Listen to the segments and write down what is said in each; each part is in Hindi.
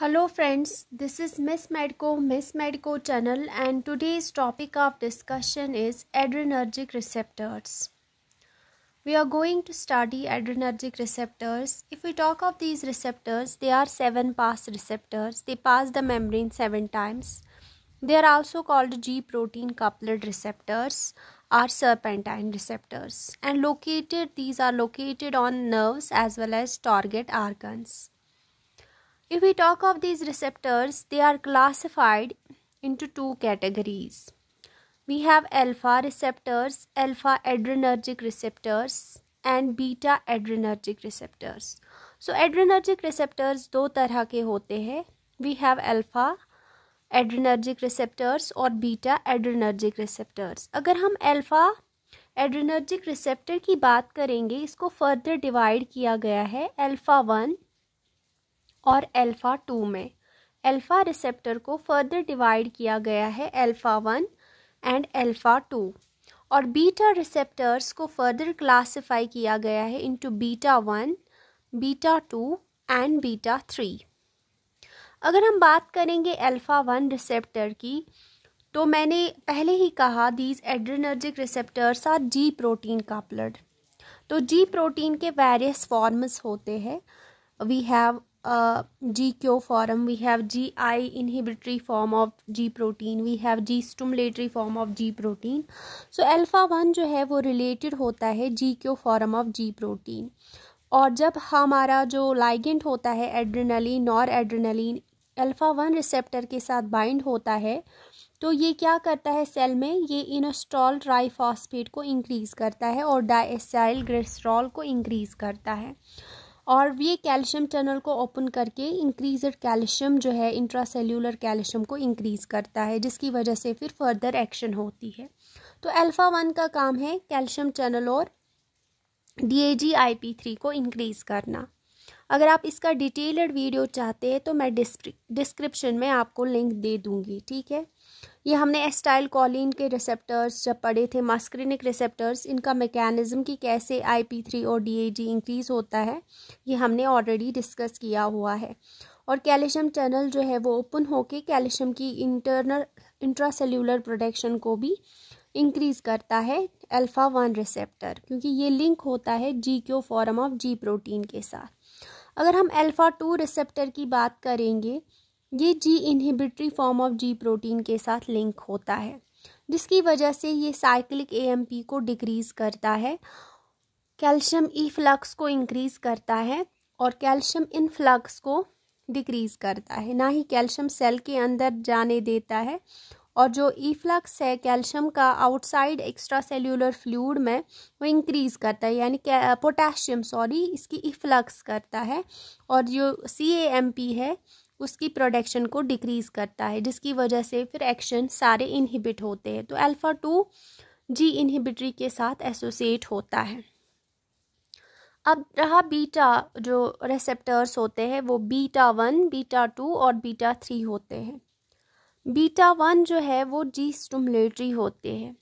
Hello friends, this is Miss Medco, Miss Medco channel and today's topic of discussion is adrenergic receptors. We are going to study adrenergic receptors. If we talk of these receptors, they are seven pass receptors. They pass the membrane seven times. They are also called G protein coupled receptors are serpentine receptors and located these are located on nerves as well as target organs. If we talk of these receptors, they are classified into two categories. We have alpha receptors, alpha adrenergic receptors, and beta adrenergic receptors. So, adrenergic receptors do tarah ke hote hain We have alpha adrenergic receptors और बीटा एड्रेनर्जिक रिसेप्टर्स अगर हम अल्फा एड्रेनर्जिक रिसेप्टर की बात करेंगे इसको फर्दर डिवाइड किया गया है अल्फा वन और अल्फ़ा टू में अल्फ़ा रिसेप्टर को फर्दर डिवाइड किया गया है alpha one and alpha two और बीटा रिसेप्टर्स को फर्दर क्लासिफाई किया गया है into beta one beta two and beta three अगर हम बात करेंगे अल्फ़ा वन रिसेप्टर की तो मैंने पहले ही कहा these adrenergic receptors are G protein coupled तो जी प्रोटीन के वेरियस फॉर्म्स होते हैं we have G uh, form we have G I inhibitory form of G protein we have G stimulatory form of G protein so alpha one जो है वो related होता है G GQ form of G protein और जब हमारा जो लाइगेंट होता है adrenaline noradrenaline alpha one receptor के साथ बाइंड होता है तो ये क्या करता है सेल में ये इनोस्टॉल ट्राईफॉस्फेट को इंक्रीज़ करता है और डाइसाइल ग्रेस्ट्रॉल को इंक्रीज़ करता है और ये कैल्शियम टनल को ओपन करके इंक्रीज कैल्शियम जो है इंट्रासेल्यूलर कैल्शियम को इंक्रीज करता है जिसकी वजह से फिर फर्दर एक्शन होती है तो अल्फ़ा वन का काम है कैल्शियम टनल और D A G I P three को इंक्रीज़ करना अगर आप इसका डिटेल्ड वीडियो चाहते हैं तो मैं डिस्क्रिप्शन में आपको लिंक दे दूँगी ठीक है ये हमने एस्टाइल कॉलिन के रिसेप्टर्स जब पढ़े थे मास्क्रिनिक रिसेप्टर्स इनका मैकेनिज़्म कि कैसे आई पी थ्री और डी ए इंक्रीज़ होता है ये हमने ऑलरेडी डिस्कस किया हुआ है और कैल्शियम चैनल जो है वो ओपन होके कैल्शियम की इंटरनल इंट्रासेल्यूलर प्रोडक्शन को भी इंक्रीज़ करता है अल्फ़ा वन रिसेप्टर क्योंकि ये लिंक होता है G Q form of G protein के साथ अगर हम अल्फ़ा टू रिसेप्टर की बात करेंगे ये G inhibitory form of G protein के साथ लिंक होता है जिसकी वजह से ये साइक्लिक एएमपी को डिक्रीज़ करता है कैल्शियम ई फ्लक्स को इंक्रीज़ करता है और कैल्शियम इनफ्लक्स को डिक्रीज़ करता है ना ही कैल्शियम सेल के अंदर जाने देता है और जो ई फ्लक्स है कैल्शियम का आउटसाइड एक्स्ट्रा सेल्यूलर फ्लूड में वो इंक्रीज़ करता है यानी पोटेशियम सॉरी इसकी ई फ्लक्स करता है और जो सी ए एम पी है उसकी प्रोडक्शन को डिक्रीज़ करता है जिसकी वजह से फिर एक्शन सारे इनहिबिट होते हैं तो अल्फ़ा टू जी इनहिबिटरी के साथ एसोसिएट होता है अब रहा बीटा जो रेसेप्टर्स होते हैं वो बीटा वन बीटा टू और बीटा थ्री होते हैं बीटा वन जो है वो जी स्टमलेटरी होते हैं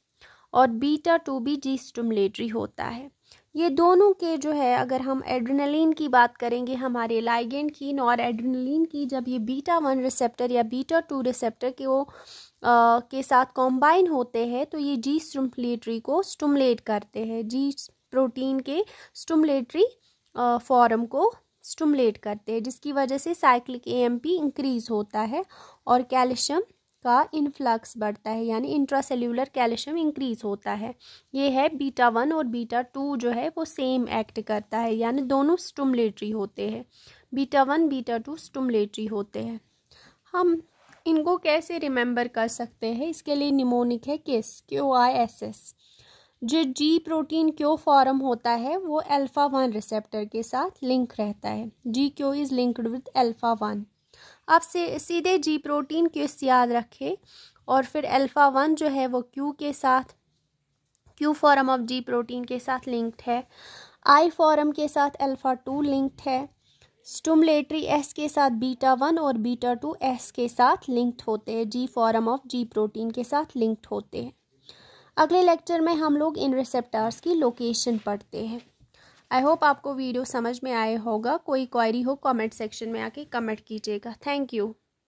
और बीटा टू भी जी स्टमलेटरी होता है ये दोनों के जो है अगर हम एड्रेनलिन की बात करेंगे हमारे लाइगेंड की नॉर एड्रेनलिन की जब ये बीटा वन रिसेप्टर या बीटा टू रिसेप्टर के वो आ, के साथ कॉम्बाइन होते हैं तो ये जी स्टम्पलेटरी को स्टमलेट करते हैं जी प्रोटीन के स्टमलेटरी फॉर्म को स्टमलेट करते हैं जिसकी वजह से साइक्लिक एएमपी इंक्रीज होता है और कैल्शियम का इन्फ़्लक्स बढ़ता है यानी इंट्रासेल्यूलर कैल्शियम इंक्रीज होता है ये है बीटा वन और बीटा टू जो है वो सेम एक्ट करता है यानी दोनों स्टूमलेटरी होते हैं beta one beta two stimulatory होते हैं हम इनको कैसे रिमेंबर कर सकते हैं इसके लिए निमोनिक है किस क्यू आई एस एस जो जी प्रोटीन क्यों फॉर्म होता है वो अल्फ़ा वन रिसेप्टर के साथ लिंक रहता है G Q is linked with alpha one आप से सीधे जी प्रोटीन केस याद रखें और फिर अल्फ़ा वन जो है वो क्यू के साथ Q form of G protein के साथ लिंक्ड है आई फॉर्म के साथ अल्फ़ा टू लिंक्ड है स्टूमलेटरी एस के साथ बीटा वन और बीटा टू एस के साथ लिंक्ड होते हैं G form of G protein के साथ लिंक्ड होते हैं अगले लेक्चर में हम लोग इन रिसेप्टार्स की लोकेशन पढ़ते हैं आई होप आपको वीडियो समझ में आए होगा कोई क्वायरी हो कमेंट सेक्शन में आके कमेंट कीजिएगा थैंक यू